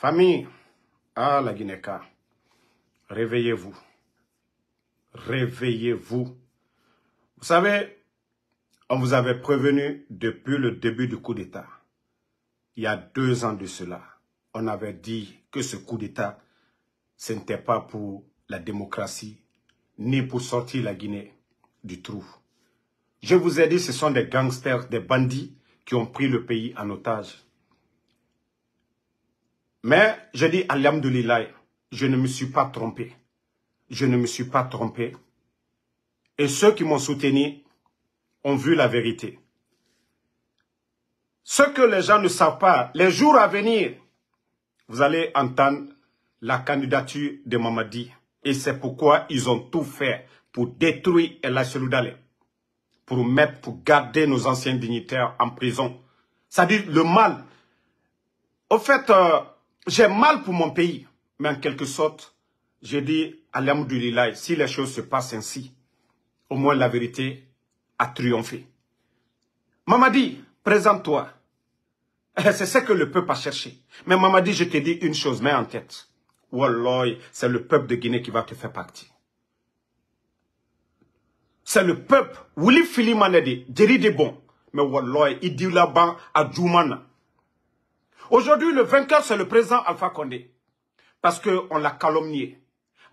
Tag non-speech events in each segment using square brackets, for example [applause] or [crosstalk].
Famille, à la Guinée-Ca, réveillez-vous. Réveillez-vous. Vous savez, on vous avait prévenu depuis le début du coup d'État. Il y a deux ans de cela, on avait dit que ce coup d'État, ce n'était pas pour la démocratie, ni pour sortir la Guinée du trou. Je vous ai dit, ce sont des gangsters, des bandits qui ont pris le pays en otage. Mais je dis Alhamdulillah, je ne me suis pas trompé. Je ne me suis pas trompé. Et ceux qui m'ont soutenu ont vu la vérité. Ce que les gens ne savent pas, les jours à venir, vous allez entendre la candidature de Mamadi. Et c'est pourquoi ils ont tout fait pour détruire El Asseloudale, pour mettre, pour garder nos anciens dignitaires en prison. C'est-à-dire le mal. Au fait, euh, j'ai mal pour mon pays. Mais en quelque sorte, j'ai dit à l'amour, du si les choses se passent ainsi, au moins la vérité a triomphé. Mamadi, présente-toi. Eh, c'est ce que le peuple a cherché. Mais Mamadi, je te dis une chose, mets en tête. Wallah, c'est le peuple de Guinée qui va te faire partie. C'est le peuple, Wili Fili Manede, des bon, Mais Wallah, bas à Adjoumana. Aujourd'hui, le vainqueur, c'est le président Alpha Condé. Parce qu'on l'a calomnié.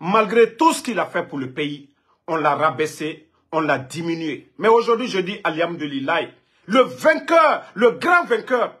Malgré tout ce qu'il a fait pour le pays, on l'a rabaissé, on l'a diminué. Mais aujourd'hui, je dis Aliam de Lilaï, le vainqueur, le grand vainqueur,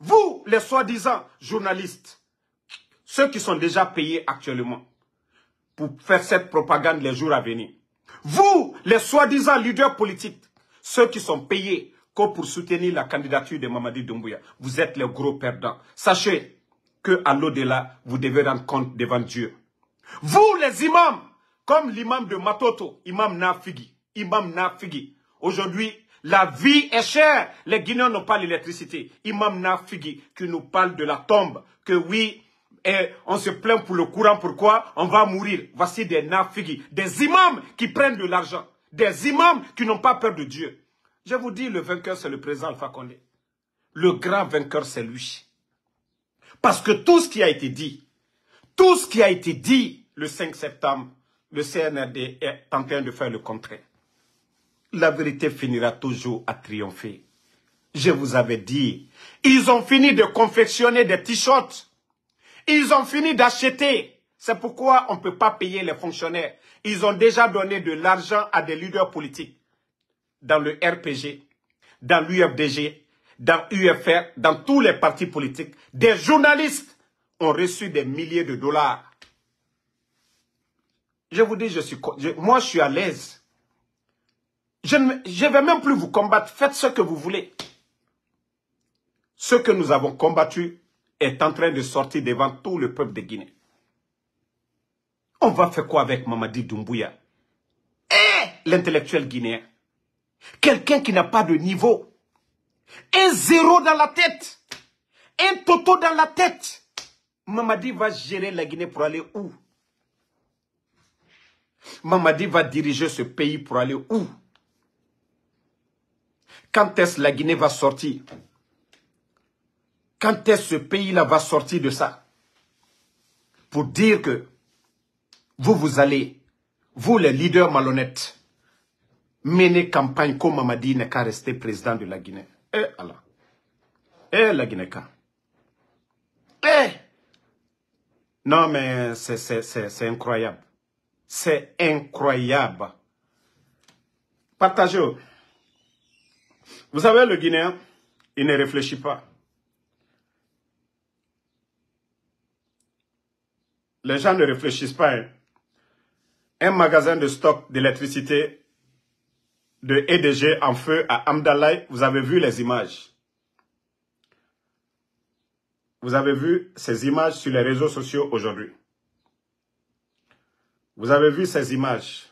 vous, les soi-disant journalistes, ceux qui sont déjà payés actuellement pour faire cette propagande les jours à venir, vous, les soi-disant leaders politiques, ceux qui sont payés que pour soutenir la candidature de Mamadi Doumbouya. Vous êtes les gros perdants. Sachez que à l'au-delà, vous devez rendre compte devant Dieu. Vous, les imams, comme l'imam de Matoto, imam Nafigi, imam Nafigi. Aujourd'hui, la vie est chère. Les Guinéens n'ont pas l'électricité. Imam Nafigi qui nous parle de la tombe, que oui, on se plaint pour le courant, pourquoi On va mourir. Voici des Nafigi, des imams qui prennent de l'argent, des imams qui n'ont pas peur de Dieu. Je vous dis, le vainqueur, c'est le président Alpha Le grand vainqueur, c'est lui. Parce que tout ce qui a été dit, tout ce qui a été dit le 5 septembre, le CNRD est en train de faire le contraire. La vérité finira toujours à triompher. Je vous avais dit, ils ont fini de confectionner des t-shirts. Ils ont fini d'acheter. C'est pourquoi on ne peut pas payer les fonctionnaires. Ils ont déjà donné de l'argent à des leaders politiques dans le RPG, dans l'UFDG, dans UFR, dans tous les partis politiques, des journalistes ont reçu des milliers de dollars. Je vous dis, je suis, moi je suis à l'aise. Je ne vais même plus vous combattre. Faites ce que vous voulez. Ce que nous avons combattu est en train de sortir devant tout le peuple de Guinée. On va faire quoi avec Mamadi Doumbouya et eh, l'intellectuel guinéen Quelqu'un qui n'a pas de niveau. Un zéro dans la tête. Un toto dans la tête. Mamadi va gérer la Guinée pour aller où Mamadi va diriger ce pays pour aller où Quand est-ce la Guinée va sortir Quand est-ce ce pays-là va sortir de ça Pour dire que vous, vous allez, vous les leaders malhonnêtes, mener campagne comme Mamadi n'est qu'à rester président de la Guinée. Eh Allah. Eh la Guinée. Eh Non mais c'est incroyable. C'est incroyable. Partagez. -vous. Vous savez, le Guinéen, il ne réfléchit pas. Les gens ne réfléchissent pas. Hein. Un magasin de stock d'électricité de EDG en feu à Amdalaï. Vous avez vu les images. Vous avez vu ces images sur les réseaux sociaux aujourd'hui. Vous avez vu ces images.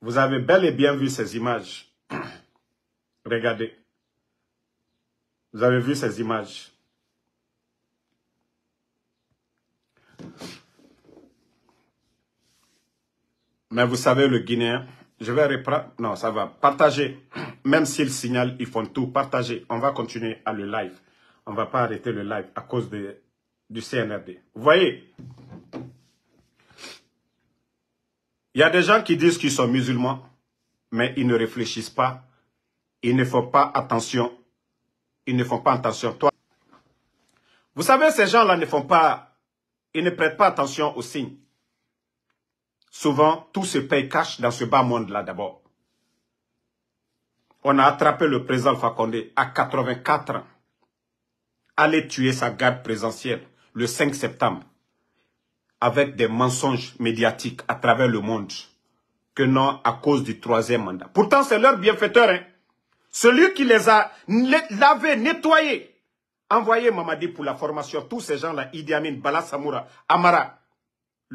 Vous avez bel et bien vu ces images. [clears throat] Regardez. Vous avez vu ces images. Mais vous savez, le Guinéen, je vais reprendre. Non, ça va. Partagez. [clears throat] Même s'ils signalent, ils font tout. Partagez. On va continuer à le live. On ne va pas arrêter le live à cause du CNRD. Vous voyez Il y a des gens qui disent qu'ils sont musulmans, mais ils ne réfléchissent pas. Ils ne font pas attention. Ils ne font pas attention. Toi, vous savez, ces gens-là ne font pas... Ils ne prêtent pas attention aux signes. Souvent, tout se paye cash dans ce bas monde-là d'abord. On a attrapé le président Fakonde à 84 ans. Aller tuer sa garde présidentielle le 5 septembre avec des mensonges médiatiques à travers le monde que non à cause du troisième mandat. Pourtant, c'est leur bienfaiteur. Hein. Celui qui les a lavés, nettoyés, envoyé Mamadi pour la formation, tous ces gens-là, Idi Amin, Bala Samoura, Amara,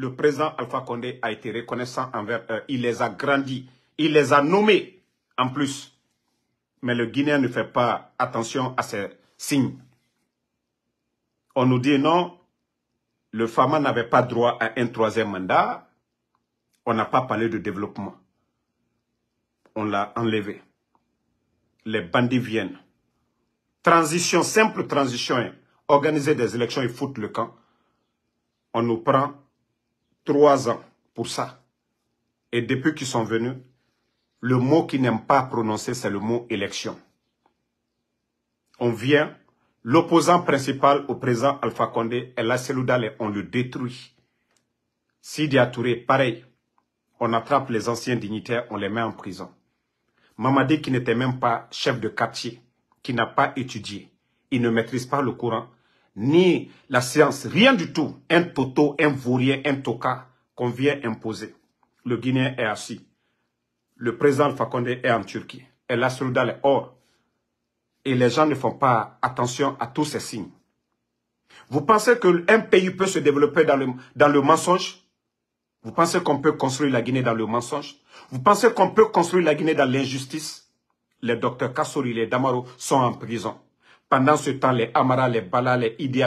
le président Alpha Condé a été reconnaissant envers eux. Il les a grandis. Il les a nommés en plus. Mais le Guinéen ne fait pas attention à ces signes. On nous dit non, le FAMA n'avait pas droit à un troisième mandat. On n'a pas parlé de développement. On l'a enlevé. Les bandits viennent. Transition, simple transition. Hein. Organiser des élections et foutre le camp. On nous prend trois ans pour ça. Et depuis qu'ils sont venus, le mot qu'ils n'aiment pas prononcer, c'est le mot élection. On vient, l'opposant principal au président Alpha Condé, cellule Seloudale, on le détruit. Sidi Touré, pareil. On attrape les anciens dignitaires, on les met en prison. Mamadi, qui n'était même pas chef de quartier, qui n'a pas étudié, il ne maîtrise pas le courant, ni la science, rien du tout, un toto, un vaurien, un toka qu'on vient imposer. Le Guinéen est assis. Le président Fakonde est en Turquie. Et la Soudal est hors. Et les gens ne font pas attention à tous ces signes. Vous pensez qu'un pays peut se développer dans le, dans le mensonge Vous pensez qu'on peut construire la Guinée dans le mensonge Vous pensez qu'on peut construire la Guinée dans l'injustice Les docteurs Kassouri, et Damaro sont en prison. Pendant ce temps, les Amara, les Bala, les Idi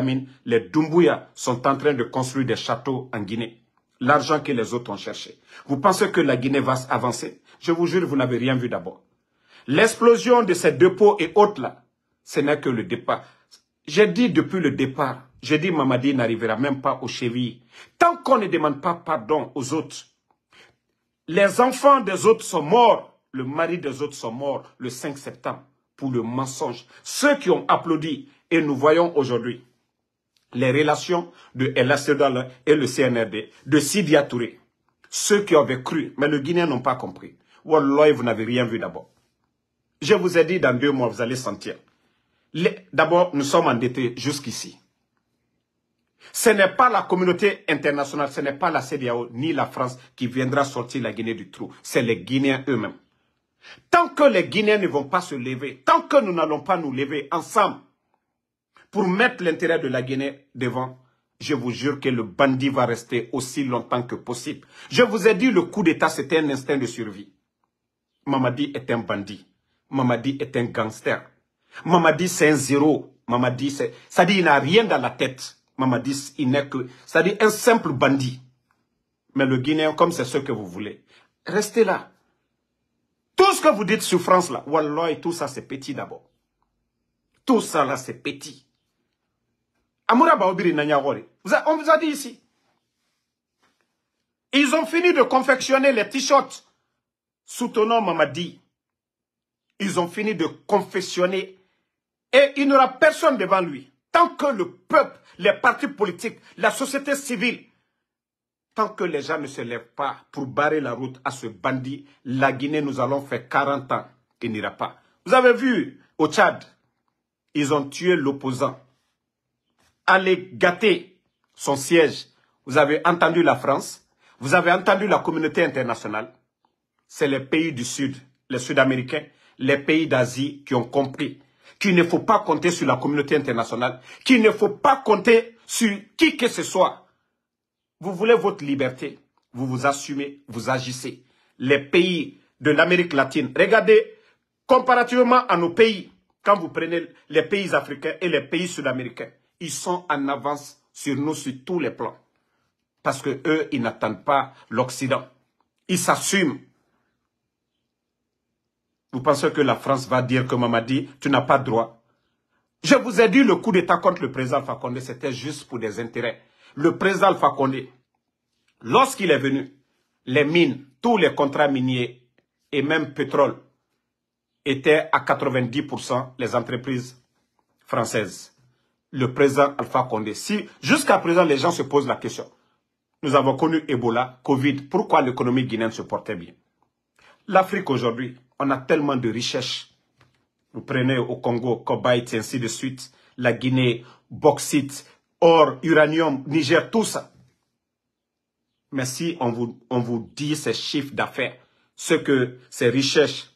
les Dumbuya sont en train de construire des châteaux en Guinée. L'argent que les autres ont cherché. Vous pensez que la Guinée va avancer Je vous jure, vous n'avez rien vu d'abord. L'explosion de ces dépôts et autres-là, ce n'est que le départ. J'ai dit depuis le départ, j'ai dit Mamadi n'arrivera même pas aux chevilles. Tant qu'on ne demande pas pardon aux autres, les enfants des autres sont morts, le mari des autres sont morts le 5 septembre pour le mensonge. Ceux qui ont applaudi, et nous voyons aujourd'hui les relations de El et le CNRD, de Sidi Touré, ceux qui avaient cru, mais le Guinéen n'ont pas compris. Wallah, vous n'avez rien vu d'abord. Je vous ai dit, dans deux mois, vous allez sentir. D'abord, nous sommes endettés jusqu'ici. Ce n'est pas la communauté internationale, ce n'est pas la CDAO, ni la France qui viendra sortir la Guinée du trou. C'est les Guinéens eux-mêmes. Tant que les Guinéens ne vont pas se lever, tant que nous n'allons pas nous lever ensemble pour mettre l'intérêt de la Guinée devant, je vous jure que le bandit va rester aussi longtemps que possible. Je vous ai dit, le coup d'État, c'était un instinct de survie. Mamadi est un bandit. Mamadi est un gangster. Mamadi, c'est un zéro. Mamadi, c'est... Ça dit, il n'a rien dans la tête. Mamadi, il n'est que... Ça dit, un simple bandit. Mais le Guinéen, comme c'est ce que vous voulez, restez là. Tout ce que vous dites souffrance là, Wallah, et tout ça c'est petit d'abord. Tout ça là c'est petit. Amoura Baobiri Nanyagore, on vous a dit ici. Ils ont fini de confectionner les t-shirts soutenant Mamadi. Ils ont fini de confectionner et il n'y aura personne devant lui. Tant que le peuple, les partis politiques, la société civile Tant que les gens ne se lèvent pas pour barrer la route à ce bandit, la Guinée, nous allons faire 40 ans qu'il n'ira pas. Vous avez vu au Tchad, ils ont tué l'opposant. Allez gâter son siège. Vous avez entendu la France, vous avez entendu la communauté internationale. C'est les pays du Sud, les Sud-Américains, les pays d'Asie qui ont compris qu'il ne faut pas compter sur la communauté internationale, qu'il ne faut pas compter sur qui que ce soit vous voulez votre liberté. Vous vous assumez, vous agissez. Les pays de l'Amérique latine, regardez, comparativement à nos pays, quand vous prenez les pays africains et les pays sud-américains, ils sont en avance sur nous sur tous les plans. Parce que eux, ils n'attendent pas l'Occident. Ils s'assument. Vous pensez que la France va dire, comme m'a dit, tu n'as pas droit. Je vous ai dit, le coup d'État contre le président Fakonde, c'était juste pour des intérêts le président Alpha Condé, lorsqu'il est venu, les mines, tous les contrats miniers et même pétrole étaient à 90% les entreprises françaises. Le président Alpha Condé. Si jusqu'à présent les gens se posent la question, nous avons connu Ebola, Covid, pourquoi l'économie guinéenne se portait bien L'Afrique aujourd'hui, on a tellement de richesses. Vous prenez au Congo, cobalt et ainsi de suite, la Guinée, Bauxite, or, uranium, Niger, tout ça. Mais si on vous, dit ces chiffres d'affaires, ce que ces richesses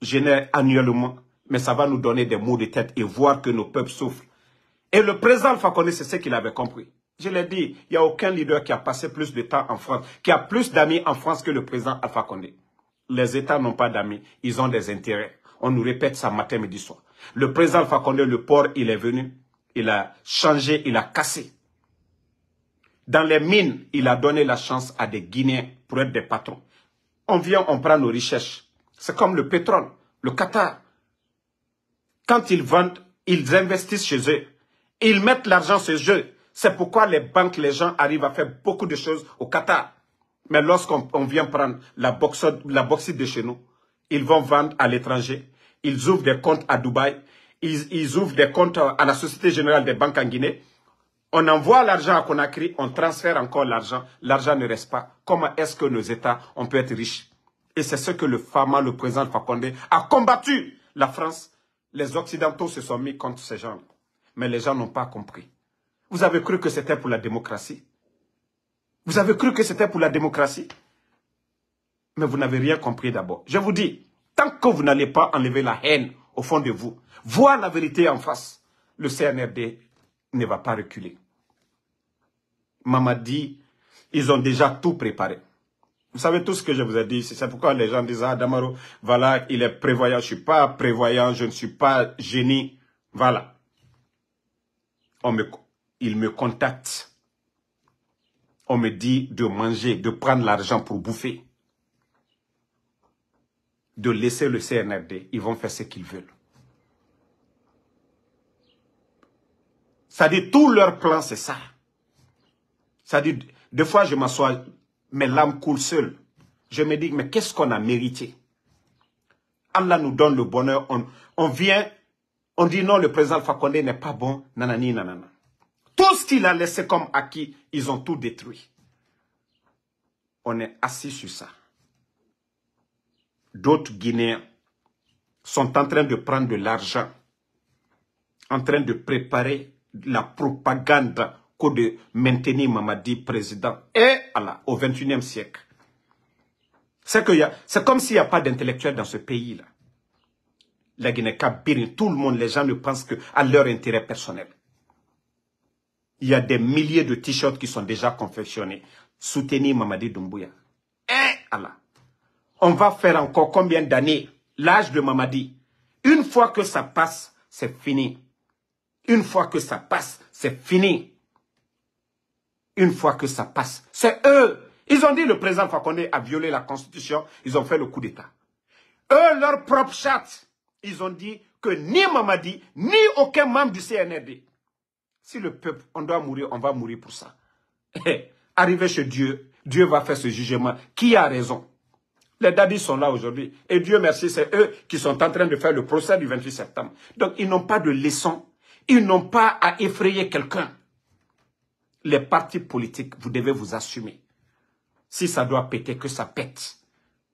génèrent annuellement, mais ça va nous donner des maux de tête et voir que nos peuples souffrent. Et le président Condé, c'est ce qu'il avait compris. Je l'ai dit, il n'y a aucun leader qui a passé plus de temps en France, qui a plus d'amis en France que le président Alpha Condé. Les États n'ont pas d'amis, ils ont des intérêts. On nous répète ça matin, midi, soir. Le président Alpha Condé, le port, il est venu il a changé, il a cassé. Dans les mines, il a donné la chance à des Guinéens pour être des patrons. On vient, on prend nos richesses. C'est comme le pétrole, le Qatar. Quand ils vendent, ils investissent chez eux. Ils mettent l'argent chez eux. C'est pourquoi les banques, les gens arrivent à faire beaucoup de choses au Qatar. Mais lorsqu'on vient prendre la la boxe de chez nous, ils vont vendre à l'étranger. Ils ouvrent des comptes à Dubaï ils, ouvrent des comptes à la Société Générale des Banques en Guinée. On envoie l'argent à Conakry, on transfère encore l'argent. L'argent ne reste pas. Comment est-ce que nos États, on peut être riches Et c'est ce que le FAMA, le président Fakonde, a combattu la France. Les Occidentaux se sont mis contre ces gens Mais les gens n'ont pas compris. Vous avez cru que c'était pour la démocratie Vous avez cru que c'était pour la démocratie Mais vous n'avez rien compris d'abord. Je vous dis, tant que vous n'allez pas enlever la haine au fond de vous. Voir la vérité en face. Le CNRD ne va pas reculer. dit, ils ont déjà tout préparé. Vous savez tout ce que je vous ai dit, c'est pourquoi les gens disent, ah Damaro, voilà, il est prévoyant, je ne suis pas prévoyant, je ne suis pas génie. Voilà. On il me contacte. On me dit de manger, de prendre l'argent pour bouffer de laisser le CNRD. Ils vont faire ce qu'ils veulent. Ça dit, tout leur plan, c'est ça. Ça dit, des fois, je m'assois, mes larmes coulent seules. Je me dis, mais qu'est-ce qu'on a mérité Allah nous donne le bonheur. On, vient, on dit non, le président Fakonde n'est pas bon, nanani, nanana. Tout ce qu'il a laissé comme acquis, ils ont tout détruit. On est assis sur ça d'autres Guinéens sont en train de prendre de l'argent, en train de préparer la propagande que de maintenir Mamadi président et Allah, au 21e siècle. C'est comme s'il n'y a pas d'intellectuels dans ce pays-là. La Guinée cabirine tout le monde, les gens ne pensent qu'à leur intérêt personnel. Il y a des milliers de t-shirts qui sont déjà confectionnés. Soutenir Mamadi Doumbouya. Et Allah on va faire encore combien d'années L'âge de Mamadi. Une fois que ça passe, c'est fini. Une fois que ça passe, c'est fini. Une fois que ça passe, c'est eux. Ils ont dit le président Fakonde a violé la constitution, ils ont fait le coup d'état. Eux, leur propre chatte. ils ont dit que ni Mamadi, ni aucun membre du CNRD. Si le peuple, on doit mourir, on va mourir pour ça. [laughs] Arriver chez Dieu, Dieu va faire ce jugement. Qui a raison les dabis sont là aujourd'hui. Et Dieu merci, c'est eux qui sont en train de faire le procès du 28 septembre. Donc, ils n'ont pas de leçons, Ils n'ont pas à effrayer quelqu'un. Les partis politiques, vous devez vous assumer. Si ça doit péter, que ça pète.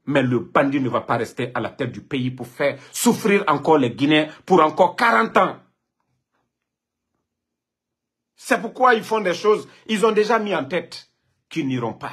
Mais le bandit ne va pas rester à la tête du pays pour faire souffrir encore les Guinéens pour encore 40 ans. C'est pourquoi ils font des choses, ils ont déjà mis en tête qu'ils n'iront pas.